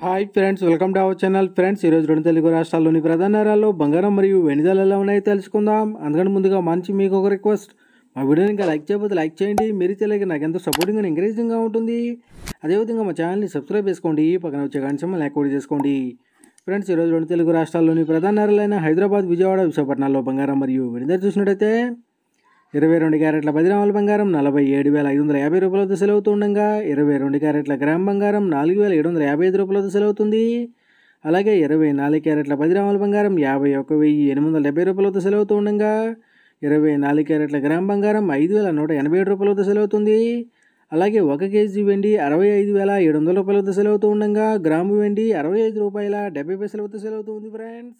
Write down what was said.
hi friends welcome to our channel friends ఈరోజు రెండు తెలుగు రాష్ట్రాల్లోని ప్రధాన నగరాల్లో బంగారం మరియు వెనుదల ఎలా ఉన్నాయి తెలుసుకుందాం అందుకని ముందుగా మంచి మీకు ఒక రిక్వెస్ట్ మా వీడియోని ఇంకా లైక్ చేయకపోతే లైక్ చేయండి మీరు తెలియక నాకు ఎంతో సపోర్టింగ్ అండ్ ఎంకరేజింగ్గా ఉంటుంది అదేవిధంగా మా ఛానల్ని సబ్స్క్రైబ్ చేసుకోండి పక్కన వచ్చే కనీసం లైక్ కూడా చేసుకోండి ఫ్రెండ్స్ ఈరోజు రెండు తెలుగు రాష్ట్రాల్లోని ప్రధాన నగరాలైన హైదరాబాద్ విజయవాడ విశాఖపట్నంలో బంగారం మరియు వెనుదల చూసినట్టయితే ఇరవై రెండు క్యారెట్ల పది బంగారం నలభై ఏడు వేల ఐదు వందల యాభై రూపాయలతో ఉండగా ఇరవై రెండు క్యారెట్ల గ్రామ బంగారం నాలుగు వేల ఏడు వందల యాభై ఐదు రూపాయలతో సెలవుతుంది అలాగే ఇరవై నాలుగు క్యారెట్ల పది బంగారం యాభై ఒక వెయ్యి ఎనిమిది వందల డెబ్బై రూపాయలతో సెలవుతూ ఉండగా ఇరవై నాలుగు క్యారెట్ల గ్రామ్ బంగారం ఐదు వేల నూట ఎనభై ఏడు రూపాయలతో సెలవుతుంది అలాగే ఒక కేజీ వెండి అరవై ఐదు వేల ఏడు వందల రూపాయలతో సెలవుతూ ఉండగా గ్రాము వెండి అరవై ఐదు రూపాయల డెబ్బై పైసలు వద్ద సెలవుతుంది ఫ్రెండ్స్